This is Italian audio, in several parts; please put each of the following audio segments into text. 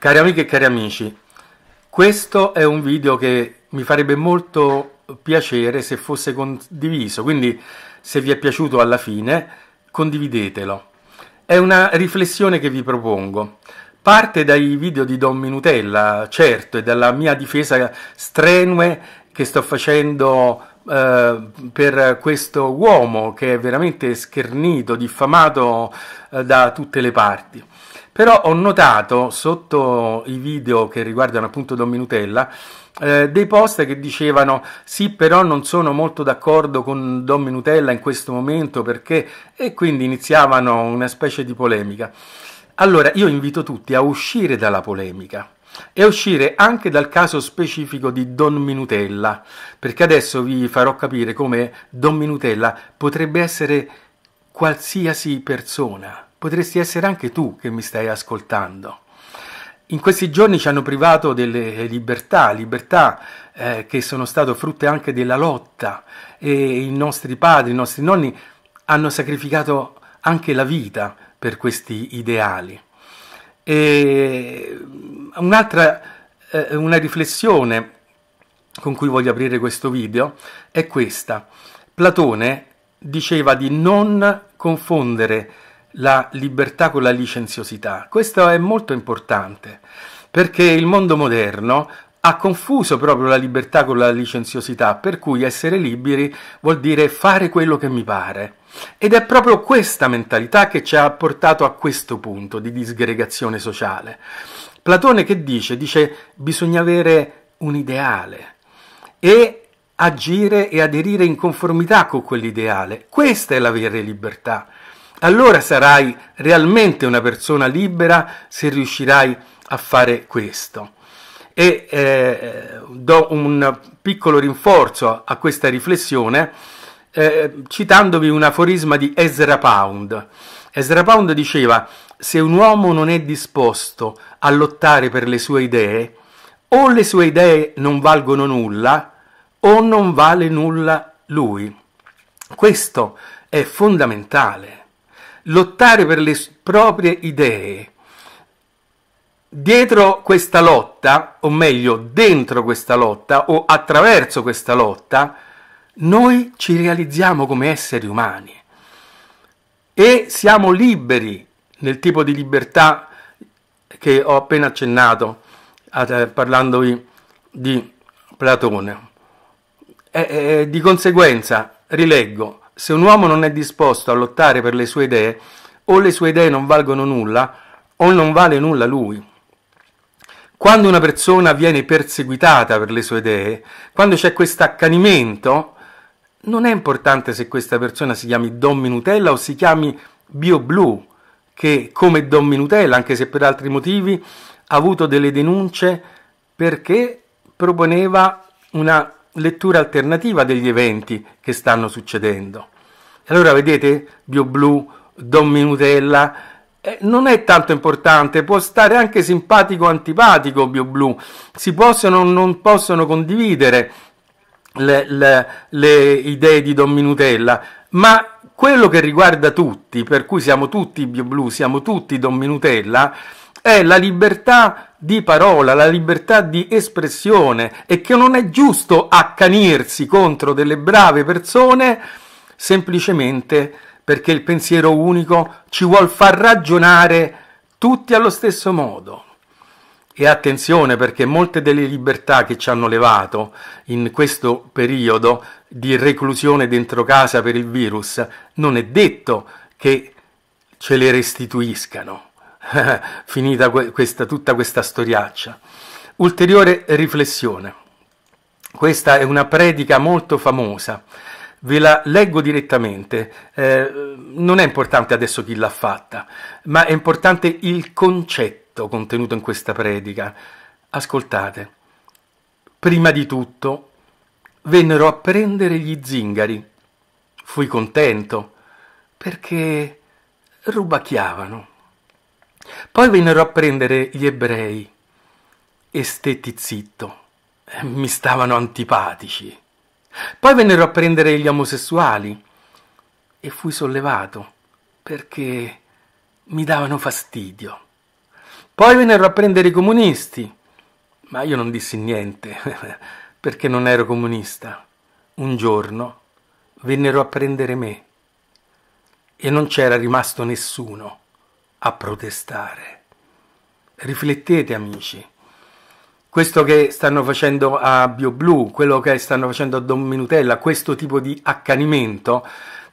Cari amiche e cari amici, questo è un video che mi farebbe molto piacere se fosse condiviso, quindi se vi è piaciuto alla fine condividetelo. È una riflessione che vi propongo. Parte dai video di Don Minutella, certo, e dalla mia difesa strenue che sto facendo eh, per questo uomo che è veramente schernito, diffamato eh, da tutte le parti però ho notato sotto i video che riguardano appunto Don Minutella eh, dei post che dicevano sì però non sono molto d'accordo con Don Minutella in questo momento perché e quindi iniziavano una specie di polemica. Allora io invito tutti a uscire dalla polemica e a uscire anche dal caso specifico di Don Minutella, perché adesso vi farò capire come Don Minutella potrebbe essere qualsiasi persona potresti essere anche tu che mi stai ascoltando. In questi giorni ci hanno privato delle eh, libertà, libertà eh, che sono state frutte anche della lotta e i nostri padri, i nostri nonni hanno sacrificato anche la vita per questi ideali. E mm, un'altra eh, una riflessione con cui voglio aprire questo video è questa. Platone diceva di non confondere la libertà con la licenziosità. Questo è molto importante perché il mondo moderno ha confuso proprio la libertà con la licenziosità, per cui essere liberi vuol dire fare quello che mi pare. Ed è proprio questa mentalità che ci ha portato a questo punto di disgregazione sociale. Platone che dice? Dice bisogna avere un ideale e agire e aderire in conformità con quell'ideale. Questa è la vera libertà allora sarai realmente una persona libera se riuscirai a fare questo. E eh, do un piccolo rinforzo a questa riflessione eh, citandovi un aforisma di Ezra Pound. Ezra Pound diceva: Se un uomo non è disposto a lottare per le sue idee, o le sue idee non valgono nulla, o non vale nulla lui. Questo è fondamentale lottare per le proprie idee. Dietro questa lotta, o meglio, dentro questa lotta o attraverso questa lotta, noi ci realizziamo come esseri umani e siamo liberi nel tipo di libertà che ho appena accennato eh, parlandovi di Platone. E, e, eh, di conseguenza, rileggo, se un uomo non è disposto a lottare per le sue idee, o le sue idee non valgono nulla, o non vale nulla lui. Quando una persona viene perseguitata per le sue idee, quando c'è questo accanimento, non è importante se questa persona si chiami Don Minutella o si chiami Bio Blu, che come Don Minutella, anche se per altri motivi, ha avuto delle denunce perché proponeva una lettura alternativa degli eventi che stanno succedendo. Allora vedete, Bio Blu, Don Minutella, eh, non è tanto importante, può stare anche simpatico o antipatico Bio Blu, si possono o non possono condividere le, le, le idee di Don Minutella, ma quello che riguarda tutti, per cui siamo tutti Bio Blu, siamo tutti Don Minutella, è la libertà di parola, la libertà di espressione e che non è giusto accanirsi contro delle brave persone semplicemente perché il pensiero unico ci vuol far ragionare tutti allo stesso modo. E attenzione perché molte delle libertà che ci hanno levato in questo periodo di reclusione dentro casa per il virus non è detto che ce le restituiscano. finita questa, tutta questa storiaccia. Ulteriore riflessione. Questa è una predica molto famosa. Ve la leggo direttamente, eh, non è importante adesso chi l'ha fatta, ma è importante il concetto contenuto in questa predica. Ascoltate, prima di tutto vennero a prendere gli zingari. Fui contento perché rubacchiavano. Poi vennero a prendere gli ebrei e stetti zitto, mi stavano antipatici. Poi vennero a prendere gli omosessuali e fui sollevato perché mi davano fastidio. Poi vennero a prendere i comunisti, ma io non dissi niente perché non ero comunista. Un giorno vennero a prendere me e non c'era rimasto nessuno a protestare. Riflettete amici, questo che stanno facendo a BioBlu, quello che stanno facendo a Don Minutella, questo tipo di accanimento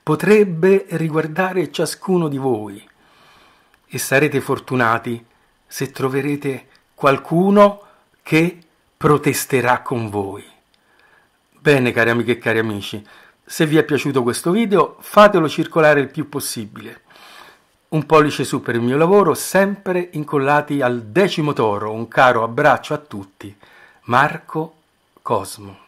potrebbe riguardare ciascuno di voi e sarete fortunati se troverete qualcuno che protesterà con voi. Bene cari amiche e cari amici, se vi è piaciuto questo video fatelo circolare il più possibile un pollice su per il mio lavoro, sempre incollati al decimo toro. Un caro abbraccio a tutti. Marco Cosmo.